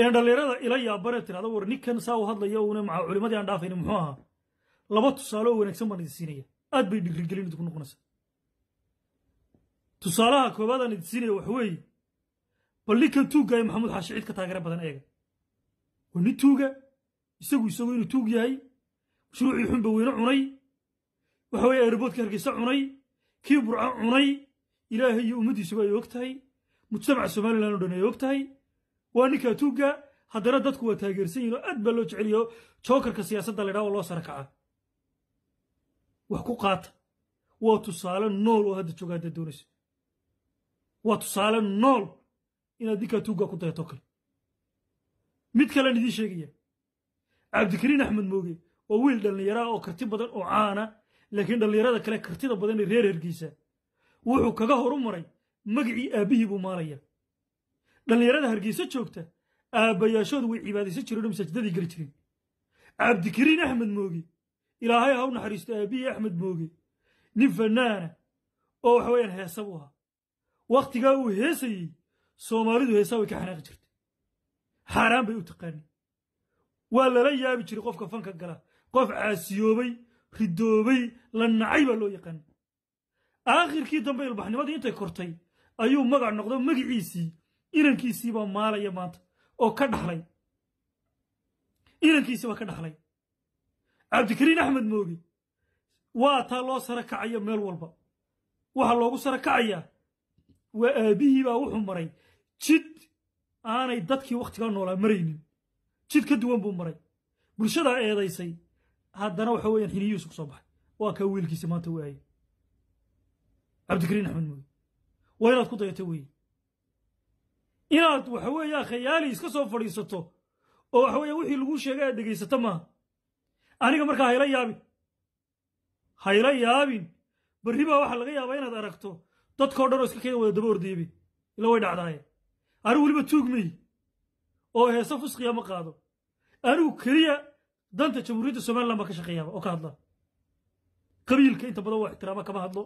inaan dhallinyarada ila yaabane tirahda war ninkan saa u hadlaya uuna maca culimadii aan dhaafayni muxuu ahaa laba tusaale oo wanaagsan baan idin siinaya aad bay dhiirigelin idinku noqonaysaa tusaalaha koowaad aan idin siinaya waxa weeye bal ninkan tuuggaaya maxamuud xaashi cid ka taageero badan eega waa nin tuuga isagu isagu inuu tuug yahay mashruucii xunba weyne cunay waxa weeye aeroboodka hargeysa cunay kii burca cunay ilaahay iyo ummaddiisuba ay og tahay mujtamaca somalilan o dhan ay og tahay waa ninka tuugga haddana dadku waa taageersan yihin oo aad baa loo jeceliyo jookarka siyaasadda la ydhaha oo loo sara kaca wax ku qaata waa tusaale nool oo hadda jooga haddaad doonayso waa tusaale nool inaad ninkaa tuuggaa ku dayato kale mid kalean idiin sheegaya cabdikariin axmed mooge oo wiil dhallinyaraa oo karti badan oo caana laakiin dhallinyarada kale kartida badan ee reer hergiisa wuxuu kaga horu maray magicii aabbihii buu maalaya dhallinyarada hargeysa joogta aabbayaashood way cibaadaysan jireen oo masaajidaday gali jireen cabdikariin axmed mooge ilaahay ha u naxariisto aabbihi axmed mooge nin fanaana oo waxa weeyaan heesa buu ahaa wakhtigaa uu heesayey soomaalidu heesaa way ka xanaaqi jirtay xaaraan bay u taqaanay waa lala yaabi jiray qofka fanka gala qof caasiyoobay ridoobay la nacay baa loo yaqaanay aakhirkii dambe ilbaxnimadii intay kortay ayuu magac noqdo magiciisii inankiisiibaa maalaya maanta oo ka dhaxlay inankiisiibaa ka dhaxlay cabdikariin axmed mooge waa taa loo sara kacaya meel walba waxaa loogu sara kacayaa waa aabbihiibaa wuxuu maray jid aanay dadkii wakhtigaa noolaa maraynin jid ka duwan buu maray bulshadaa eedaysay haddana waxa weyaan xiniyuusu ku soo baxay waa kaa wiilkiisi maanta waaya cabdikariin axmed mooge waa inaad ku dayata weeye inaad waxa weeyaa khayaali iska soo fadhiisato oo waxa weeya wixii lagu sheegay aad dhegaysato maaha aniga markaa hayla yaabin hayla yaabin berri baa waxaa laga yaabaa inaad aragto dadkao dhan oo iska keena wada daba ordeybe ila way dhacdaaye anigu weliba tuugmey oo heese fuskiya ma qaado anigu keliya danta jamhuuriyadda somalilan baa ka shaqeeyaaba oo ka hadlaa qabiilka inta badan waa ixtiraama kama hadlo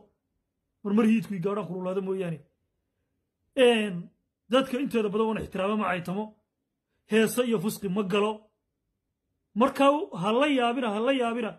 marmar hiidku i gaadhaan kululaada mooyaane dadka inteeda badan wan ixtiraama ma caytamo heese iyo fusqi ma galo markaa ha la yaabina ha la yaabina